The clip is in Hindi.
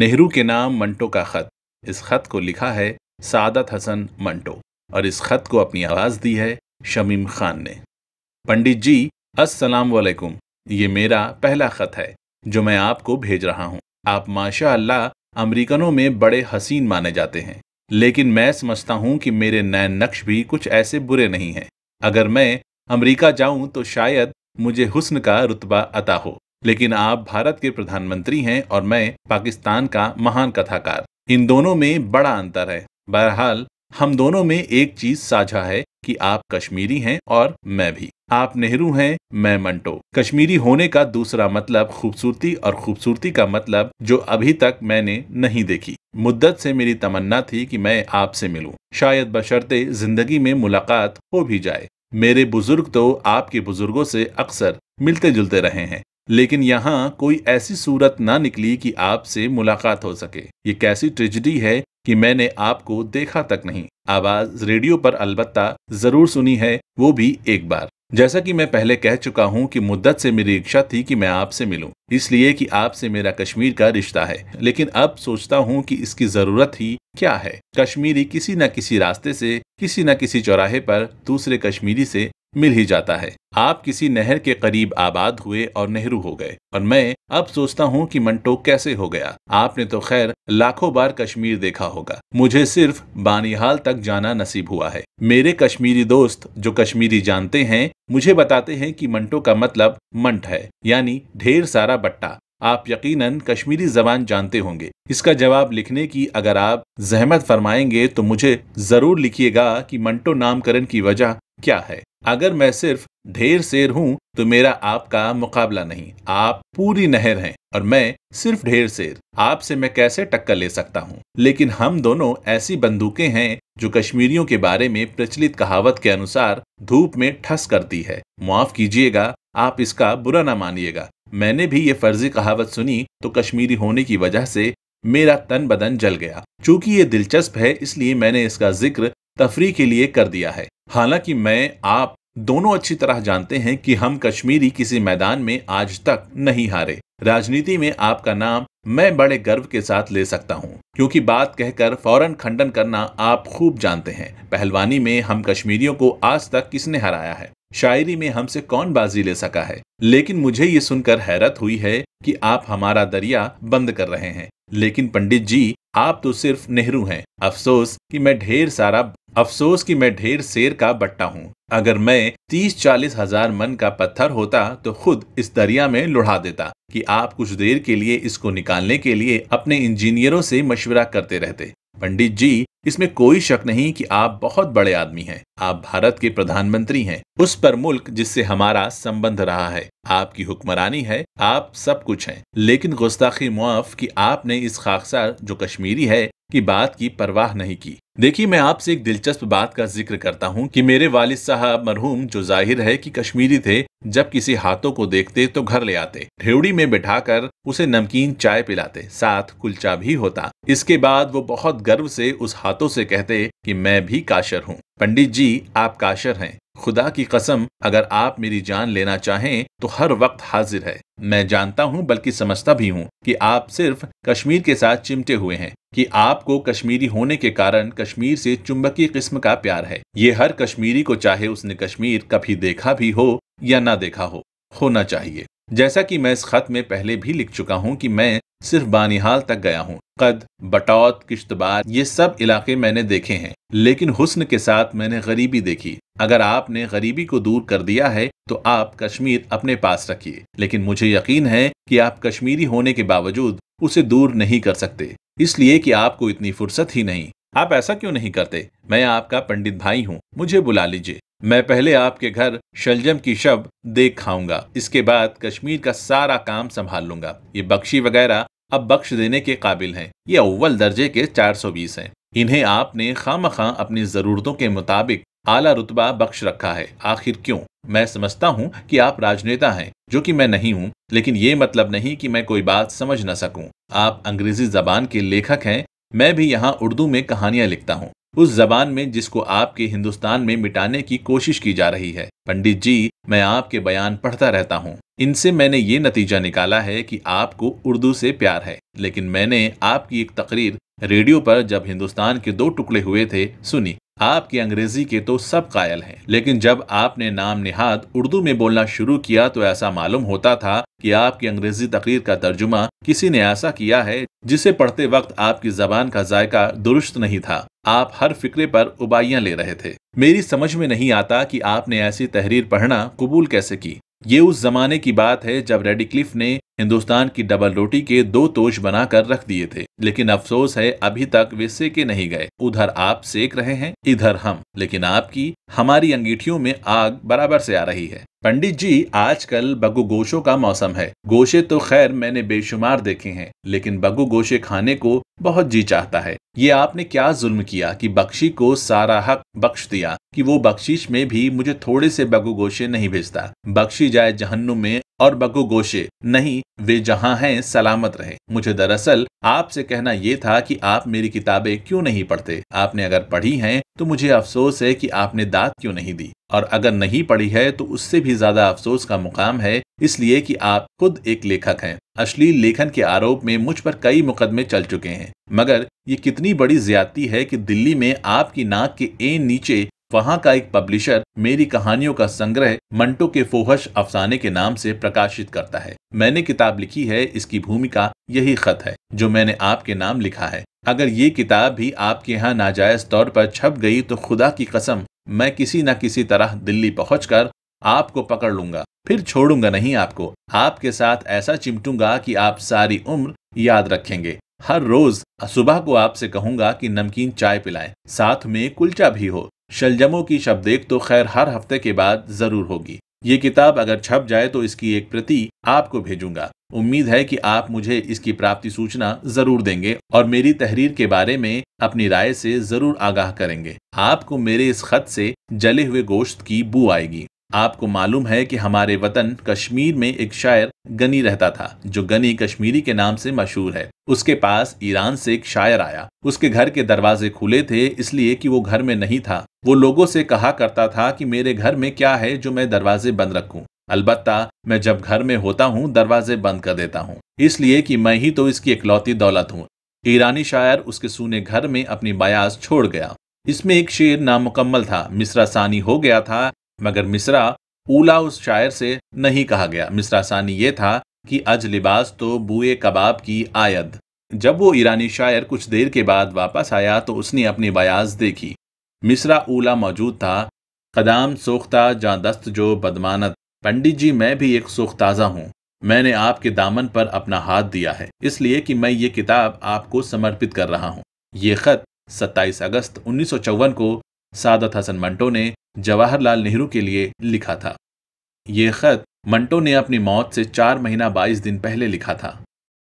नेहरू के नाम मंटो का खत इस खत को लिखा है सादत हसन मंटो और इस खत को अपनी आवाज़ दी है शमीम खान ने पंडित जी अस्सलाम वालेकुम ये मेरा पहला खत है जो मैं आपको भेज रहा हूँ आप माशा अल्लाह अमरीकनों में बड़े हसीन माने जाते हैं लेकिन मैं समझता हूँ कि मेरे नए नक्श भी कुछ ऐसे बुरे नहीं हैं अगर मैं अमरीका जाऊं तो शायद मुझे हुस्न का रुतबा अता हो लेकिन आप भारत के प्रधानमंत्री हैं और मैं पाकिस्तान का महान कथाकार इन दोनों में बड़ा अंतर है बहरहाल हम दोनों में एक चीज साझा है कि आप कश्मीरी हैं और मैं भी आप नेहरू हैं मैं मंटो कश्मीरी होने का दूसरा मतलब खूबसूरती और खूबसूरती का मतलब जो अभी तक मैंने नहीं देखी मुद्दत से मेरी तमन्ना थी कि मैं आपसे मिलूं शायद बशर्ते जिंदगी में मुलाकात हो भी जाए मेरे बुजुर्ग तो आपके बुजुर्गों से अक्सर मिलते जुलते रहे हैं लेकिन यहाँ कोई ऐसी सूरत ना निकली कि आपसे मुलाकात हो सके ये कैसी ट्रेजिडी है कि मैंने आपको देखा तक नहीं आवाज रेडियो पर अलबत्ता जरूर सुनी है वो भी एक बार जैसा कि मैं पहले कह चुका हूँ कि मुद्दत से मेरी इच्छा थी कि मैं आपसे मिलूं इसलिए कि आपसे मेरा कश्मीर का रिश्ता है लेकिन अब सोचता हूँ कि इसकी जरूरत ही क्या है कश्मीरी किसी न किसी रास्ते से किसी न किसी चौराहे पर दूसरे कश्मीरी से मिल ही जाता है आप किसी नहर के करीब आबाद हुए और नेहरू हो गए और मैं अब सोचता हूँ कि मंटो कैसे हो गया आपने तो खैर लाखों बार कश्मीर देखा होगा मुझे सिर्फ बानिहाल तक जाना नसीब हुआ है मेरे कश्मीरी दोस्त जो कश्मीरी जानते हैं मुझे बताते हैं कि मंटो का मतलब मंट है यानी ढेर सारा बट्टा आप यकीनन कश्मीरी जबान जानते होंगे इसका जवाब लिखने की अगर आप जहमत फरमाएंगे तो मुझे जरूर लिखिएगा कि मंटो नामकरण की वजह क्या है अगर मैं सिर्फ ढेर शेर हूँ तो मेरा आपका मुकाबला नहीं आप पूरी नहर हैं और मैं सिर्फ ढेर शेर आपसे मैं कैसे टक्कर ले सकता हूँ लेकिन हम दोनों ऐसी बंदूकें हैं जो कश्मीरियों के बारे में प्रचलित कहावत के अनुसार धूप में ठस करती है माफ कीजिएगा आप इसका बुरा ना मानिएगा मैंने भी ये फर्जी कहावत सुनी तो कश्मीरी होने की वजह से मेरा तन बदन जल गया चूंकि ये दिलचस्प है इसलिए मैंने इसका जिक्र तफरी के लिए कर दिया है हालांकि मैं आप दोनों अच्छी तरह जानते हैं कि हम कश्मीरी किसी मैदान में आज तक नहीं हारे राजनीति में आपका नाम मैं बड़े गर्व के साथ ले सकता हूं क्योंकि बात कहकर फौरन खंडन करना आप खूब जानते हैं पहलवानी में हम कश्मीरियों को आज तक किसने हराया है शायरी में हमसे कौन बाजी ले सका है लेकिन मुझे ये सुनकर हैरत हुई है कि आप हमारा दरिया बंद कर रहे हैं लेकिन पंडित जी आप तो सिर्फ नेहरू हैं अफसोस कि मैं ढेर सारा अफसोस कि मैं ढेर शेर का बट्टा हूँ अगर मैं तीस चालीस हजार मन का पत्थर होता तो खुद इस दरिया में लुढ़ा देता कि आप कुछ देर के लिए इसको निकालने के लिए अपने इंजीनियरों से मशवरा करते रहते पंडित जी इसमें कोई शक नहीं कि आप बहुत बड़े आदमी हैं आप भारत के प्रधानमंत्री हैं उस पर मुल्क जिससे हमारा संबंध रहा है आपकी हुक्मरानी है आप सब कुछ हैं लेकिन गुस्ताखी मुआफ कि आपने इस खाकसार जो कश्मीरी है की बात की परवाह नहीं की देखिए मैं आपसे एक दिलचस्प बात का जिक्र करता हूँ कि मेरे वालिद साहब मरहूम जो जाहिर है कि कश्मीरी थे जब किसी हाथों को देखते तो घर ले आते ढेवड़ी में बिठाकर उसे नमकीन चाय पिलाते साथ कुलचा भी होता इसके बाद वो बहुत गर्व से उस हाथ हाथों से कहते कि मैं भी काशर हूँ पंडित जी आप काशर हैं खुदा की कसम अगर आप मेरी जान लेना चाहें तो हर वक्त हाजिर है मैं जानता हूं बल्कि समझता भी हूं कि आप सिर्फ कश्मीर के साथ चिमटे हुए हैं कि आपको कश्मीरी होने के कारण कश्मीर से चुंबकीय किस्म का प्यार है ये हर कश्मीरी को चाहे उसने कश्मीर कभी देखा भी हो या ना देखा हो होना चाहिए जैसा कि मैं इस खत में पहले भी लिख चुका हूं कि मैं सिर्फ बानिहाल तक गया हूँ कद बटौत किश्तबार ये सब इलाके मैंने देखे हैं लेकिन हुस्न के साथ मैंने गरीबी देखी अगर आपने गरीबी को दूर कर दिया है तो आप कश्मीर अपने पास रखिए लेकिन मुझे यकीन है कि आप कश्मीरी होने के बावजूद उसे दूर नहीं कर सकते इसलिए कि आपको इतनी फुर्सत ही नहीं आप ऐसा क्यों नहीं करते मैं आपका पंडित भाई हूँ मुझे बुला लीजिए मैं पहले आपके घर शलजम की शब देख खाऊंगा इसके बाद कश्मीर का सारा काम संभाल लूंगा ये बख्शी वगैरह अब बख्श देने के काबिल हैं ये अव्वल दर्जे के 420 हैं इन्हें आपने खाम खां अपनी ज़रूरतों के मुताबिक आला रुतबा बख्श रखा है आखिर क्यों मैं समझता हूँ कि आप राजनेता हैं जो कि मैं नहीं हूँ लेकिन ये मतलब नहीं कि मैं कोई बात समझ न सकूँ आप अंग्रेजी जबान के लेखक हैं मैं भी यहाँ उर्दू में कहानियाँ लिखता हूँ उस जबान में जिसको आपके हिंदुस्तान में मिटाने की कोशिश की जा रही है पंडित जी मैं आपके बयान पढ़ता रहता हूँ इनसे मैंने ये नतीजा निकाला है कि आपको उर्दू से प्यार है लेकिन मैंने आपकी एक तकरीर रेडियो पर जब हिंदुस्तान के दो टुकड़े हुए थे सुनी आपकी अंग्रेजी के तो सब कायल हैं लेकिन जब आपने नाम निहाद उर्दू में बोलना शुरू किया तो ऐसा मालूम होता था कि आपकी अंग्रेजी तकरीर का तर्जुमा किसी ने ऐसा किया है जिसे पढ़ते वक्त आपकी जबान का जायका दुरुस्त नहीं था आप हर फिक्रे पर उबाइयां ले रहे थे मेरी समझ में नहीं आता कि आपने ऐसी तहरीर पढ़ना कबूल कैसे की ये उस जमाने की बात है जब रेडिक्लिफ ने हिंदुस्तान की डबल रोटी के दो तोश बनाकर रख दिए थे लेकिन अफसोस है अभी तक वे सेके नहीं गए उधर आप सेक रहे हैं इधर हम लेकिन आपकी हमारी अंगीठियों में आग बराबर से आ रही है पंडित जी आजकल बगु गोशो का मौसम है गोशे तो खैर मैंने बेशुमार देखे हैं लेकिन बगु गोशे खाने को बहुत जी चाहता है ये आपने क्या जुल्म किया कि बख्शी को सारा हक बख्श दिया कि वो बख्शीश में भी मुझे थोड़े से बगु गोशे नहीं भेजता बख्शी जाए जहन्नुम में और बगु गोशे नहीं वे जहां हैं सलामत रहे मुझे दरअसल आपसे कहना ये था कि आप मेरी किताबें क्यों नहीं पढ़ते आपने अगर पढ़ी हैं तो मुझे अफसोस है कि आपने दाँत क्यों नहीं दी और अगर नहीं पढ़ी है तो उससे भी ज्यादा अफसोस का मुकाम है इसलिए कि आप खुद एक लेखक हैं अश्लील लेखन के आरोप में मुझ पर कई मुकदमे चल चुके हैं मगर ये कितनी बड़ी ज्यादती है कि दिल्ली में आपकी नाक के ए नीचे वहाँ का एक पब्लिशर मेरी कहानियों का संग्रह मंटो के फोहश अफसाने के नाम से प्रकाशित करता है मैंने किताब लिखी है इसकी भूमिका यही खत है जो मैंने आपके नाम लिखा है अगर ये किताब भी आपके यहाँ नाजायज तौर पर छप गई तो खुदा की कसम मैं किसी न किसी तरह दिल्ली पहुँच आपको पकड़ लूंगा फिर छोड़ूंगा नहीं आपको आपके साथ ऐसा चिमटूंगा कि आप सारी उम्र याद रखेंगे हर रोज सुबह को आपसे कहूंगा कि नमकीन चाय पिलाएं साथ में कुलचा भी हो शलजमों की शब्द एक तो खैर हर हफ्ते के बाद जरूर होगी ये किताब अगर छप जाए तो इसकी एक प्रति आपको भेजूंगा उम्मीद है कि आप मुझे इसकी प्राप्ति सूचना जरूर देंगे और मेरी तहरीर के बारे में अपनी राय से जरूर आगाह करेंगे आपको मेरे इस खत से जले हुए गोश्त की बू आएगी आपको मालूम है कि हमारे वतन कश्मीर में एक शायर गनी रहता था जो गनी कश्मीरी के नाम से मशहूर है उसके पास ईरान से एक शायर आया उसके घर के दरवाजे खुले थे इसलिए कि वो घर में नहीं था वो लोगों से कहा करता था कि मेरे घर में क्या है जो मैं दरवाजे बंद रखूं अलबत्ता मैं जब घर में होता हूँ दरवाजे बंद कर देता हूँ इसलिए कि मैं ही तो इसकी इकलौती दौलत हूँ ईरानी शायर उसके सूने घर में अपनी बयास छोड़ गया इसमें एक शेर नामुकम्मल था मिसरा सानी हो गया था मगर मिसरा ऊला उस शायर से नहीं कहा गया मिसरा सानी ये था कि अज लिबास तो बुए कबाब की आयद जब वो ईरानी शायर कुछ देर के बाद वापस आया तो उसने अपनी बयाज देखी मिसरा ऊला मौजूद था कदाम सोख्ता जा दस्त जो बदमानत पंडित जी मैं भी एक सोख्ताजा हूँ मैंने आपके दामन पर अपना हाथ दिया है इसलिए कि मैं ये किताब आपको समर्पित कर रहा हूँ ये खत 27 अगस्त उन्नीस को सादत हसन मंटो ने जवाहरलाल नेहरू के लिए लिखा था ये खत मंटो ने अपनी मौत से चार महीना बाईस दिन पहले लिखा था